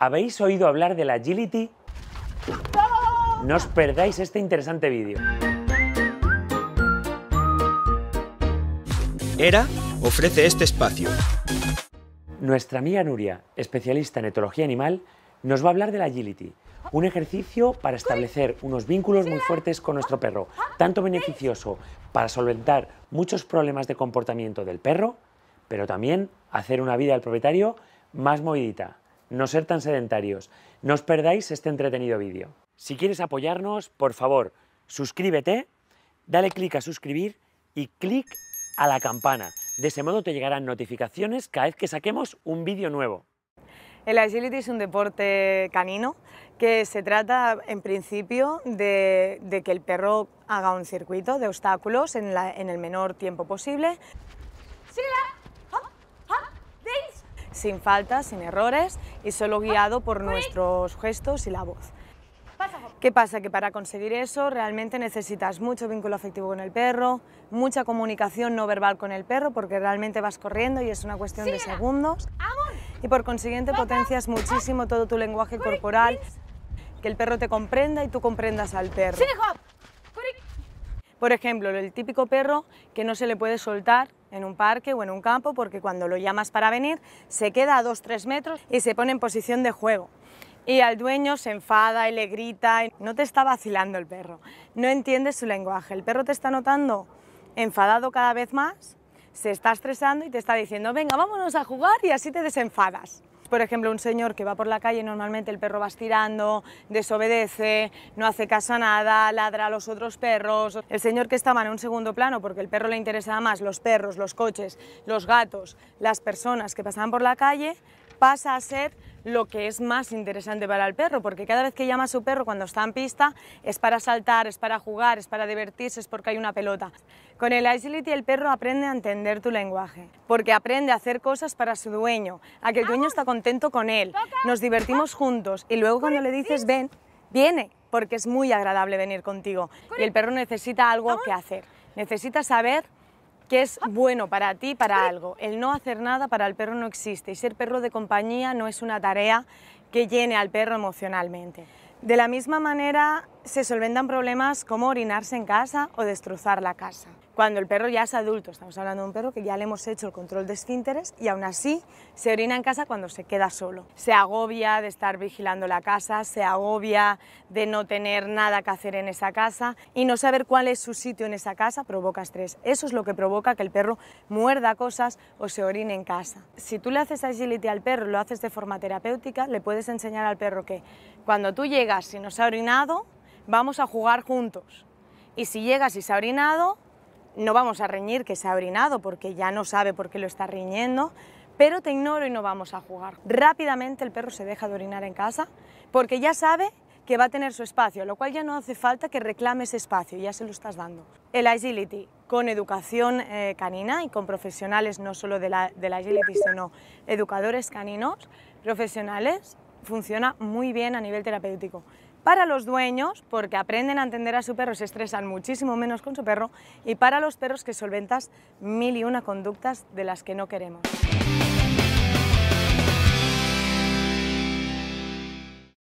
¿Habéis oído hablar de la agility? No os perdáis este interesante vídeo. ERA ofrece este espacio. Nuestra amiga Nuria, especialista en etología animal, nos va a hablar de la agility, un ejercicio para establecer unos vínculos muy fuertes con nuestro perro, tanto beneficioso para solventar muchos problemas de comportamiento del perro, pero también hacer una vida al propietario más movidita no ser tan sedentarios. No os perdáis este entretenido vídeo. Si quieres apoyarnos, por favor, suscríbete, dale clic a suscribir y clic a la campana. De ese modo te llegarán notificaciones cada vez que saquemos un vídeo nuevo. El agility es un deporte canino que se trata en principio de, que el perro haga un circuito de obstáculos en, en el menor tiempo posible. ¿Ah? ¿Ah? Sin faltas, sin errores y solo ah, guiado por nuestros gestos y la voz. ¿Qué pasa? Que para conseguir eso realmente necesitas mucho vínculo afectivo con el perro, mucha comunicación no verbal con el perro, porque realmente vas corriendo y es una cuestión de segundos. Y por consiguiente potencias ah. muchísimo todo tu lenguaje corporal, que el perro te comprenda y tú comprendas al perro. Por ejemplo, el típico perro que no se le puede soltar en un parque o en un campo, porque cuando lo llamas para venir se queda a 2-3 metros y se pone en posición de juego. Y al dueño se enfada y le grita, no te está vacilando el perro, no entiendes su lenguaje, el perro te está notando enfadado cada vez más, se está estresando y te está diciendo, venga, vámonos a jugar y así te desenfadas por ejemplo, un señor que va por la calle, normalmente el perro va estirando, desobedece, no hace caso a nada, ladra a los otros perros. El señor que estaba en un segundo plano, porque el perro le interesaba más los perros, los coches, los gatos, las personas que pasaban por la calle, pasa a ser lo que es más interesante para el perro, porque cada vez que llama a su perro cuando está en pista es para saltar, es para jugar, es para divertirse, es porque hay una pelota. Con el Agility el perro aprende a entender tu lenguaje, porque aprende a hacer cosas para su dueño, a que el dueño está contento con él, nos divertimos juntos y luego cuando le dices ven, viene, porque es muy agradable venir contigo y el perro necesita algo que hacer, necesita saber que es bueno para ti, para algo. El no hacer nada para el perro no existe y ser perro de compañía no es una tarea que llene al perro emocionalmente. De la misma manera, se solventan problemas como orinarse en casa o destrozar la casa. Cuando el perro ya es adulto, estamos hablando de un perro que ya le hemos hecho el control de esfínteres y aún así se orina en casa cuando se queda solo. Se agobia de estar vigilando la casa, se agobia de no tener nada que hacer en esa casa y no saber cuál es su sitio en esa casa provoca estrés. Eso es lo que provoca que el perro muerda cosas o se orine en casa. Si tú le haces agility al perro, lo haces de forma terapéutica, le puedes enseñar al perro que cuando tú llegas y no se ha orinado, vamos a jugar juntos. Y si llegas y se ha orinado, no vamos a reñir que se ha orinado porque ya no sabe por qué lo está riñendo, pero te ignoro y no vamos a jugar. Rápidamente el perro se deja de orinar en casa porque ya sabe que va a tener su espacio, lo cual ya no hace falta que reclame ese espacio, ya se lo estás dando. El agility, con educación eh, canina y con profesionales no solo de la, del agility, sino educadores caninos, profesionales funciona muy bien a nivel terapéutico. Para los dueños, porque aprenden a entender a su perro, se estresan muchísimo menos con su perro, y para los perros que solventas mil y una conductas de las que no queremos.